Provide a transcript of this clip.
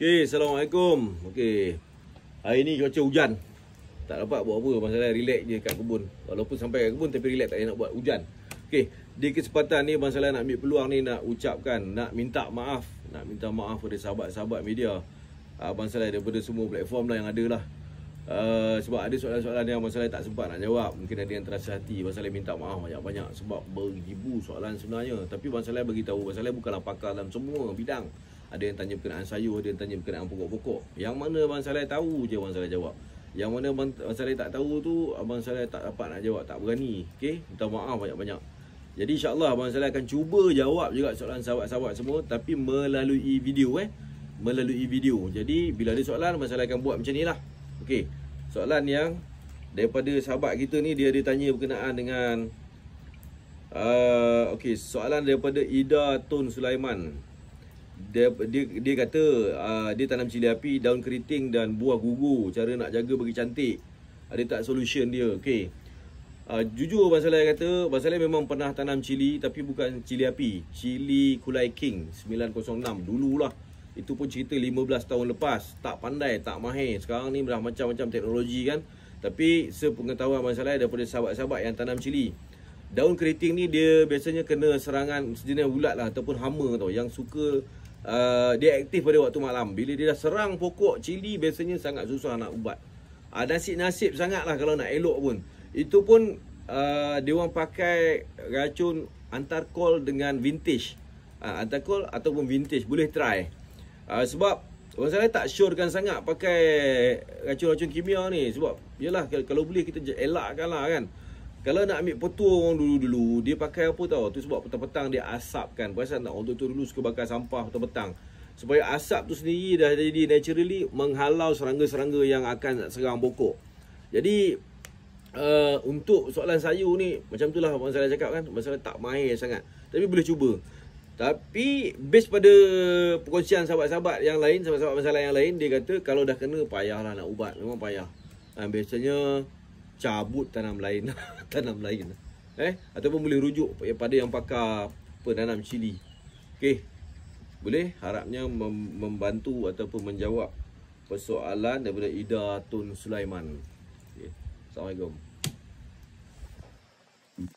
Okey, assalamualaikum. Okey. Hari ni cuaca hujan. Tak dapat buat apa masalah relax je kat kebun. Walaupun sampai kat kebun tapi relax tak nak buat hujan. Okey, di kesempatan ni bang Salah nak ambil peluang ni nak ucapkan, nak minta maaf, nak minta maaf kepada sahabat-sahabat media. Abang Salah daripada semua platform lah yang ada lah. Uh, sebab ada soalan-soalan yang Abang Salai tak sempat nak jawab Mungkin ada yang terasa hati Abang Salai minta maaf banyak-banyak Sebab beribu soalan sebenarnya Tapi Abang Salai beritahu Abang Salai bukanlah pakar dalam semua bidang ada yang tanya berkenaan sayur, ada yang tanya berkenaan pokok-pokok. Yang mana Abang Salai tahu je Abang Salai jawab. Yang mana Abang Salai tak tahu tu, Abang Salai tak dapat nak jawab, tak berani. Okey, minta maaf banyak-banyak. Jadi insyaAllah Abang Salai akan cuba jawab juga soalan sahabat-sahabat semua tapi melalui video eh. Melalui video. Jadi bila ada soalan, Abang Salai akan buat macam ni lah. okay? soalan yang daripada sahabat kita ni dia ada tanya berkenaan dengan Uh, okay, soalan daripada Ida Tun Sulaiman dia dia dia kata uh, dia tanam cili api daun keriting dan buah gugur cara nak jaga bagi cantik ada tak solution dia okey uh, jujur bang saleh kata bang saleh memang pernah tanam cili tapi bukan cili api cili kulai king 906 lah itu pun cerita 15 tahun lepas tak pandai tak mahir sekarang ni dah macam-macam teknologi kan tapi sepengetahuan bang saleh daripada sahabat-sahabat yang tanam cili daun keriting ni dia biasanya kena serangan sejenis ulat lah ataupun hama tau yang suka Uh, dia aktif pada waktu malam Bila dia dah serang pokok cili Biasanya sangat susah nak ubat uh, Nasib-nasib sangatlah kalau nak elok pun Itu pun uh, Dia orang pakai racun antar kol dengan vintage uh, ah, Antarkol ataupun vintage Boleh try uh, Sebab Orang saya tak syorkan sangat pakai racun-racun kimia ni Sebab yelah kalau boleh kita elakkan lah kan kalau nak ambil petua orang dulu-dulu Dia pakai apa tau Tu sebab petang-petang dia asapkan Perasan tak Untuk tu dulu suka bakar sampah petang-petang Supaya asap tu sendiri dah jadi naturally Menghalau serangga-serangga yang akan serang pokok Jadi uh, Untuk soalan sayur ni Macam tu lah. Abang Salah cakap kan Masalah tak mahir sangat Tapi boleh cuba tapi based pada perkongsian sahabat-sahabat yang lain, sahabat-sahabat masalah yang lain, dia kata kalau dah kena payahlah nak ubat. Memang payah. Ha, biasanya cabut tanam lain tanam lain eh ataupun boleh rujuk pada yang pakar penanam cili okey boleh harapnya mem- membantu ataupun menjawab persoalan daripada Ida Tun Sulaiman okey assalamualaikum